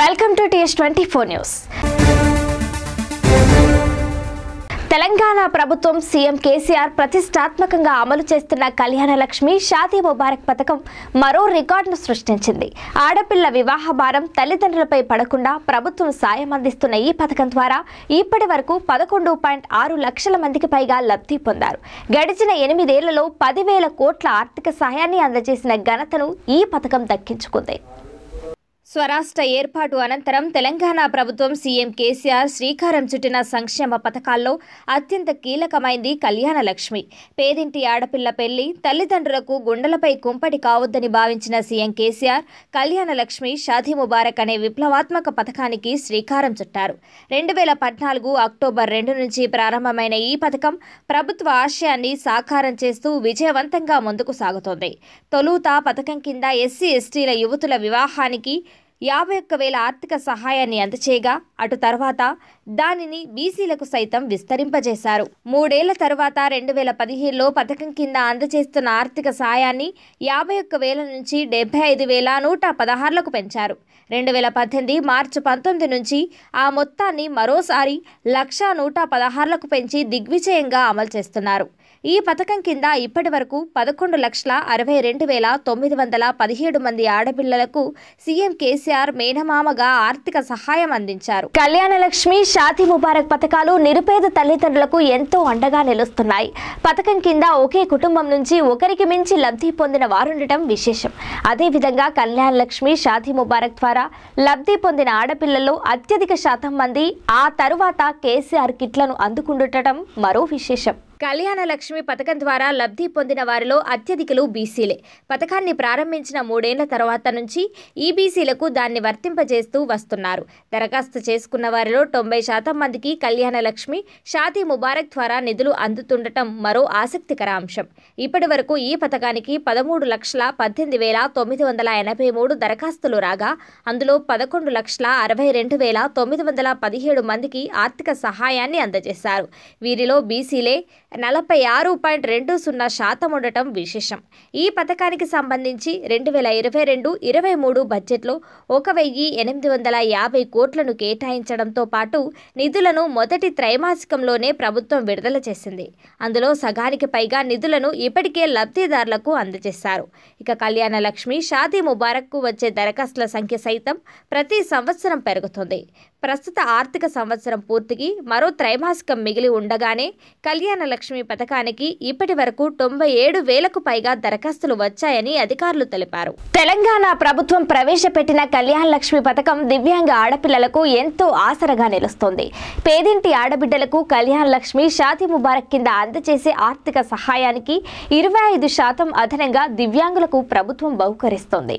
welcome to TS twenty four news Telangana ప్రభుత్వం CM KCR ప్రతిష్టాత్మకంగా అమలు చేస్తున్న కళ్యాణ లక్ష్మి షాదీ ముబారక్ పథకం మరో రికార్డును సృష్టించింది ఆడపిల్ల వివాహ భారం తల్లిదండ్రులపై పడకుండా ప్రభుత్వం సాయం అందిస్తున్న ఈ పథకం ద్వారా ఇప్పటి వరకు పదకొండు పాయింట్ ఆరు లక్షల మందికి పైగా లబ్ధి పొందారు గడిచిన ఎనిమిదేళ్లలో పదివేల కోట్ల ఆర్థిక సహాయాన్ని అందజేసిన ఘనతను ఈ పథకం దక్కించుకుంది స్వరాష్ట్ర ఏర్పాటు అనంతరం తెలంగాణ ప్రభుత్వం సీఎం కేసీఆర్ శ్రీకారం చుట్టిన సంక్షేమ పథకాల్లో అత్యంత కీలకమైంది కళ్యాణ లక్ష్మి పేదింటి ఆడపిల్ల పెళ్లి తల్లిదండ్రులకు గుండెలపై కుంపటి కావద్దని భావించిన సీఎం కేసీఆర్ కళ్యాణ లక్ష్మి షాధి ముబారక్ అనే విప్లవాత్మక పథకానికి శ్రీకారం చుట్టారు రెండు వేల పద్నాలుగు అక్టోబర్ రెండు నుంచి ప్రారంభమైన ఈ పథకం ప్రభుత్వ ఆశయాన్ని సాకారం చేస్తూ విజయవంతంగా ముందుకు సాగుతోంది తొలుత పథకం కింద ఎస్సీ ఎస్టీల యువతుల వివాహానికి యాభై ఒక్క వేల ఆర్థిక సహాయాన్ని అందచేయగా అటు తర్వాత దానిని బీసీలకు సైతం విస్తరింపజేశారు మూడేళ్ల తర్వాత రెండు వేల పదిహేనులో పథకం కింద అందజేస్తున్న ఆర్థిక సహాయాన్ని యాభై ఒక్క వేల నుంచి డెబ్బై ఐదు వేల నూట పదహారులకు పెంచారు రెండు వేల పద్దెనిమిది మార్చి పంతొమ్మిది నుంచి ఆ మొత్తాన్ని మరోసారి లక్ష నూట పదహారులకు పెంచి దిగ్విజయంగా అమలు చేస్తున్నారు ఈ పథకం కింద ఇప్పటి వరకు పదకొండు లక్షల అరవై రెండు వేల తొమ్మిది వందల పదిహేడు మంది ఆడపిల్లలకు సీఎం కేసీఆర్ మేనమామగా ఆర్థిక సహాయం అందించారు కళ్యాణలక్ష్మి షాతి ముబారక్ పథకాలు నిరుపేద తల్లిదండ్రులకు ఎంతో అండగా నిలుస్తున్నాయి పథకం కింద ఒకే కుటుంబం నుంచి ఒకరికి మించి లబ్ధి పొందిన వారుండటం విశేషం అదేవిధంగా కళ్యాణలక్ష్మి షాతి ముబారక్ ద్వారా లబ్ధి పొందిన ఆడపిల్లల్లో అత్యధిక శాతం మంది ఆ తరువాత కేసీఆర్ కిట్లను అందుకుండుటం మరో విశేషం కళ్యాణ లక్ష్మి పథకం ద్వారా లబ్ధి పొందిన వారిలో అత్యధికులు బీసీలే పథకాన్ని ప్రారంభించిన మూడేళ్ల తర్వాత నుంచి ఈబీసీలకు దాన్ని వర్తింపజేస్తూ వస్తున్నారు దరఖాస్తు చేసుకున్న వారిలో తొంభై శాతం మందికి కళ్యాణ లక్ష్మి షాతి ముబారక్ ద్వారా నిధులు అందుతుండటం మరో ఆసక్తికర అంశం ఇప్పటి వరకు ఈ పథకానికి పదమూడు లక్షల పద్దెనిమిది వేల తొమ్మిది వందల ఎనభై మూడు దరఖాస్తులు రాగా అందులో పదకొండు లక్షల అరవై రెండు వేల తొమ్మిది వందల పదిహేడు మందికి ఆర్థిక సహాయాన్ని అందజేశారు వీరిలో బీసీలే నలభై ఆరు పాయింట్ రెండు సున్నా శాతం ఉండటం విశేషం ఈ పథకానికి సంబంధించి రెండు వేల ఇరవై రెండు ఇరవై మూడు బడ్జెట్లో ఒక వెయ్యి ఎనిమిది వందల యాభై కోట్లను కేటాయించడంతో పాటు నిధులను మొదటి త్రైమాసికంలోనే ప్రభుత్వం విడుదల చేసింది అందులో సగానికి పైగా నిధులను ఇప్పటికే లబ్ధిదారులకు అందజేశారు ఇక కళ్యాణ లక్ష్మి షాదీ ముబారక్కు వచ్చే దరఖాస్తుల సంఖ్య సైతం ప్రతి సంవత్సరం పెరుగుతుంది ప్రస్తుత ఆర్థిక సంవత్సరం పూర్తికి మరో త్రైమాసికం మిగిలి ఉండగానే కళ్యాణ లక్ష్మి పథకానికి ఇప్పటి వరకు తొంభై ఏడు వేలకు పైగా దరఖాస్తులు వచ్చాయని అధికారులు తెలిపారు తెలంగాణ ప్రభుత్వం ప్రవేశపెట్టిన కళ్యాణ లక్ష్మి పథకం దివ్యాంగ ఆడపిల్లలకు ఎంతో ఆసరగా నిలుస్తోంది పేదింటి ఆడబిడ్డలకు కళ్యాణ లక్ష్మి షాతి ముబారక్ కింద అందజేసే ఆర్థిక సహాయానికి ఇరవై ఐదు శాతం అదనంగా దివ్యాంగులకు ప్రభుత్వం బహుకరిస్తోంది